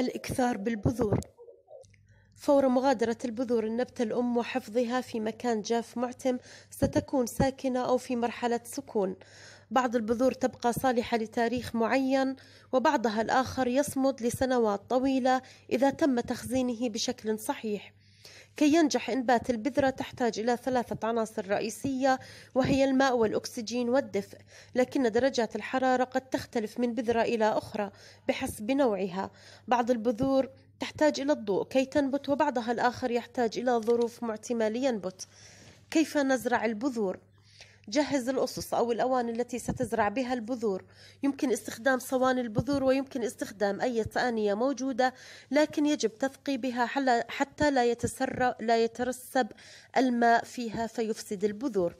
الإكثار بالبذور فور مغادرة البذور النبتة الأم وحفظها في مكان جاف معتم ستكون ساكنة أو في مرحلة سكون بعض البذور تبقى صالحة لتاريخ معين وبعضها الآخر يصمد لسنوات طويلة إذا تم تخزينه بشكل صحيح كي ينجح إنبات البذرة تحتاج إلى ثلاثة عناصر رئيسية وهي الماء والأكسجين والدفء لكن درجات الحرارة قد تختلف من بذرة إلى أخرى بحسب نوعها بعض البذور تحتاج إلى الضوء كي تنبت وبعضها الآخر يحتاج إلى ظروف معتمة لينبت كيف نزرع البذور؟ جهز الأصص أو الأواني التي ستزرع بها البذور يمكن استخدام صواني البذور ويمكن استخدام أي آنية موجودة لكن يجب تثقي بها حتى لا, يتسر... لا يترسب الماء فيها فيفسد البذور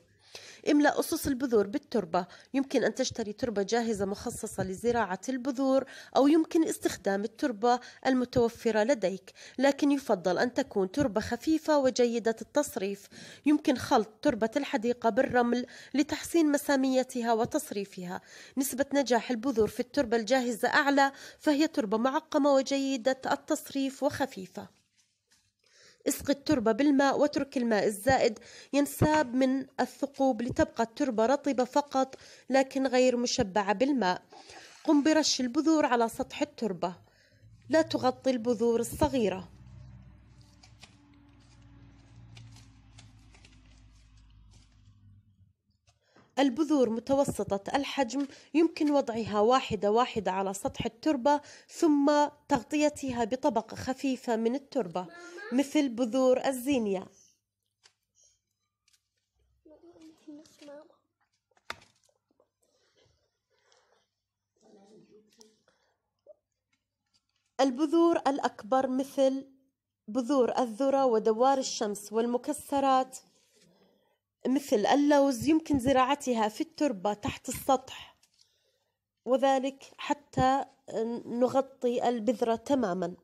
املأ قصص البذور بالتربة يمكن أن تشتري تربة جاهزة مخصصة لزراعة البذور أو يمكن استخدام التربة المتوفرة لديك لكن يفضل أن تكون تربة خفيفة وجيدة التصريف يمكن خلط تربة الحديقة بالرمل لتحسين مساميتها وتصريفها نسبة نجاح البذور في التربة الجاهزة أعلى فهي تربة معقمة وجيدة التصريف وخفيفة اسقي التربة بالماء واترك الماء الزائد ينساب من الثقوب لتبقى التربة رطبة فقط لكن غير مشبعة بالماء قم برش البذور على سطح التربة لا تغطي البذور الصغيره البذور متوسطة الحجم يمكن وضعها واحدة واحدة على سطح التربة ثم تغطيتها بطبقة خفيفة من التربة مثل بذور الزينيا البذور الأكبر مثل بذور الذرة ودوار الشمس والمكسرات مثل اللوز يمكن زراعتها في التربة تحت السطح وذلك حتى نغطي البذرة تماما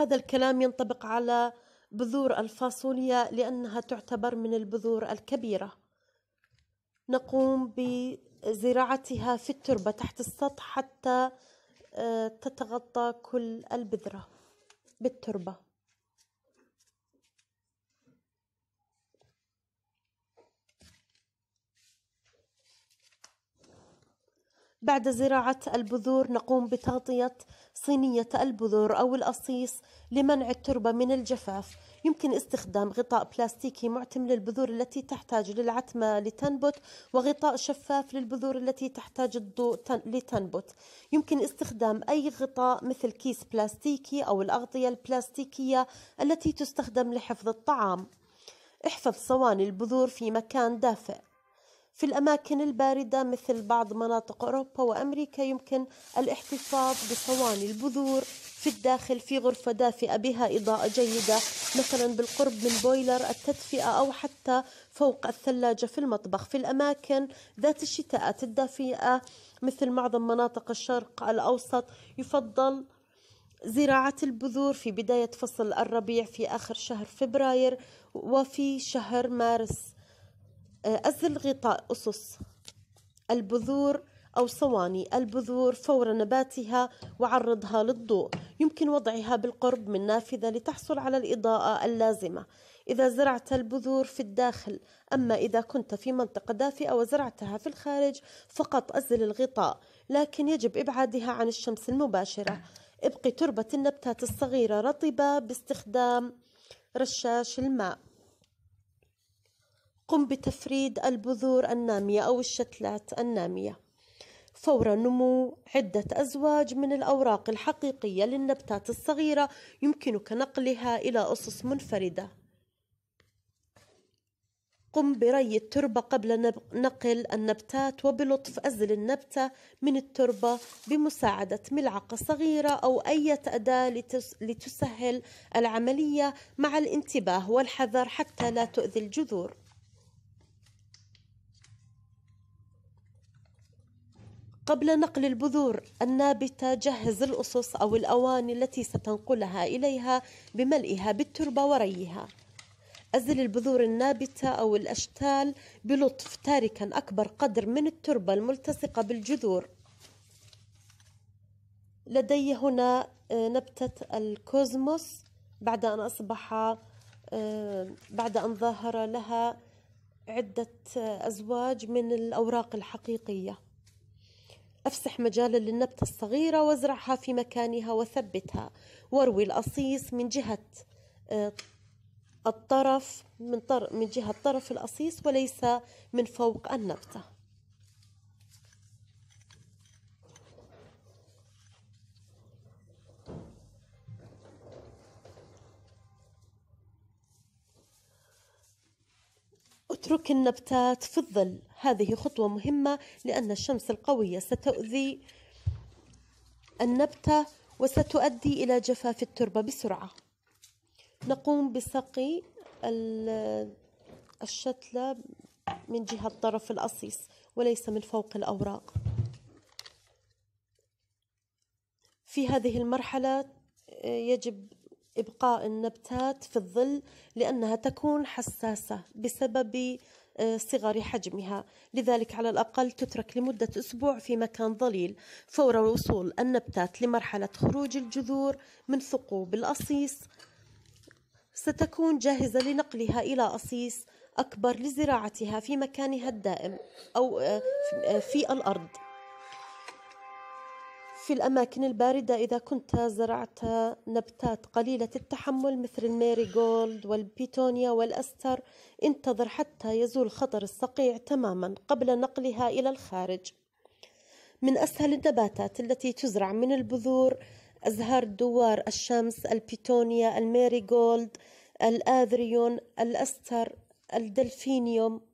هذا الكلام ينطبق على بذور الفاصوليا لأنها تعتبر من البذور الكبيرة نقوم بزراعتها في التربة تحت السطح حتى آه، تتغطى كل البذرة بالتربة بعد زراعة البذور نقوم بتغطية صينية البذور أو الأصيص لمنع التربة من الجفاف يمكن استخدام غطاء بلاستيكي معتم للبذور التي تحتاج للعتمة لتنبت وغطاء شفاف للبذور التي تحتاج الضوء لتنبت يمكن استخدام أي غطاء مثل كيس بلاستيكي أو الأغطية البلاستيكية التي تستخدم لحفظ الطعام احفظ صواني البذور في مكان دافئ في الأماكن الباردة مثل بعض مناطق أوروبا وأمريكا يمكن الاحتفاظ بصواني البذور في الداخل في غرفة دافئة بها إضاءة جيدة مثلا بالقرب من بويلر التدفئة أو حتى فوق الثلاجة في المطبخ في الأماكن ذات الشتاءات الدافئة مثل معظم مناطق الشرق الأوسط يفضل زراعة البذور في بداية فصل الربيع في آخر شهر فبراير وفي شهر مارس أزل غطاء أسس البذور أو صواني البذور فور نباتها وعرضها للضوء يمكن وضعها بالقرب من نافذة لتحصل على الإضاءة اللازمة إذا زرعت البذور في الداخل أما إذا كنت في منطقة دافئة وزرعتها في الخارج فقط أزل الغطاء لكن يجب إبعادها عن الشمس المباشرة ابقي تربة النبتات الصغيرة رطبة باستخدام رشاش الماء قم بتفريد البذور النامية أو الشتلات النامية فور نمو عدة أزواج من الأوراق الحقيقية للنبتات الصغيرة يمكنك نقلها إلى أسس منفردة قم بري التربة قبل نقل النبتات وبلطف أزل النبتة من التربة بمساعدة ملعقة صغيرة أو أي أداة لتسهل العملية مع الانتباه والحذر حتى لا تؤذي الجذور قبل نقل البذور النابتة جهز الأصص أو الأواني التي ستنقلها إليها بملئها بالتربة وريها أزل البذور النابتة أو الأشتال بلطف تاركا أكبر قدر من التربة الملتصقة بالجذور لدي هنا آه، نبتة الكوزموس بعد أن أصبح آه، بعد أن ظهر لها عدة آه، أزواج من الأوراق الحقيقية أفسح مجالا للنبتة الصغيرة وازرعها في مكانها وثبتها واروي القصيص من جهة آه، الطرف من, طر من جهة طرف القصيص وليس من فوق النبتة اترك النبتات في الظل هذه خطوة مهمة لأن الشمس القوية ستؤذي النبتة وستؤدي إلى جفاف التربة بسرعة نقوم بسقي الشتلة من جهة طرف الأصيص وليس من فوق الأوراق في هذه المرحلة آه، يجب إبقاء النبتات في الظل لأنها تكون حساسة بسبب آه، صغر حجمها لذلك على الأقل تترك لمدة أسبوع في مكان ظليل فور وصول النبتات لمرحلة خروج الجذور من ثقوب الأصيص ستكون جاهزة لنقلها إلى أصيص أكبر لزراعتها في مكانها الدائم أو آه، آه، في الأرض في الأماكن الباردة إذا كنت زرعت نبتات قليلة التحمل مثل جولد والبيتونيا والأستر انتظر حتى يزول خطر الصقيع تماما قبل نقلها إلى الخارج من أسهل النباتات التي تزرع من البذور أزهار دوار الشمس البيتونيا جولد الآذريون الأستر الدلفينيوم